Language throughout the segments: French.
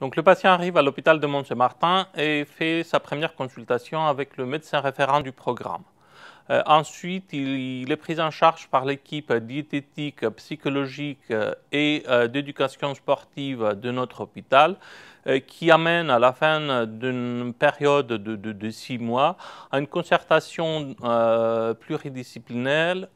Donc le patient arrive à l'hôpital de Mont-Saint-Martin et fait sa première consultation avec le médecin référent du programme. Euh, ensuite, il, est pris en charge par l'équipe diététique, psychologique euh, et euh, d'éducation sportive de notre hôpital, qui amène à la fin d'une période de, de, six mois à une concertation pluridisciplinaire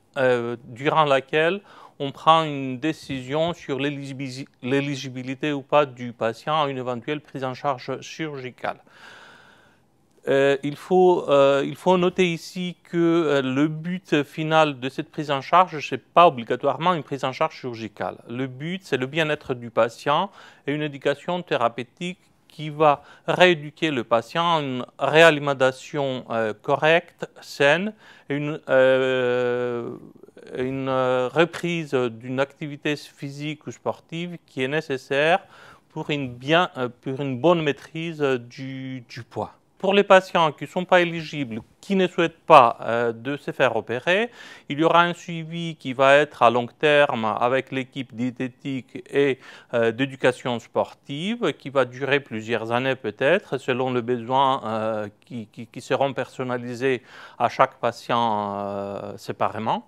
durant laquelle on prend une décision sur l'éligibilité ou pas du patient à une éventuelle prise en charge chirurgicale. Euh, euh, il, faut, noter ici que euh, le but final de cette prise en charge, ce n'est pas obligatoirement une prise en charge chirurgicale. Le but, c'est le bien-être du patient et une éducation thérapeutique qui va rééduquer le patient à une réalimentation correcte, saine, et une, reprise d'une activité physique ou sportive qui est nécessaire pour une, bonne maîtrise du poids pour les patients qui ne sont pas éligibles, qui ne souhaitent pas euh, de se faire opérer, il y aura un suivi qui va être à long terme avec l'équipe diététique et euh, d'éducation sportive, qui va durer plusieurs années peut-être, selon les besoins euh, qui, seront personnalisés à chaque patient séparément.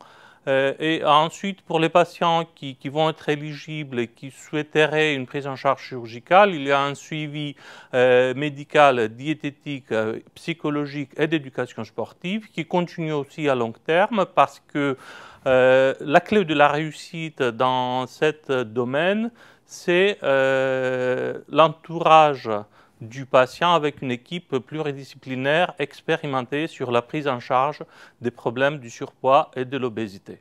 Euh, et ensuite, pour les patients qui, vont être éligibles et qui souhaiteraient une prise en charge chirurgicale, il y a un suivi euh, médical, diététique, euh, psychologique et d'éducation sportive qui continue aussi à long terme parce que la clé de la réussite dans ce domaine, c'est l'entourage du patient avec une équipe pluridisciplinaire expérimentée sur la prise en charge des problèmes du surpoids et de l'obésité.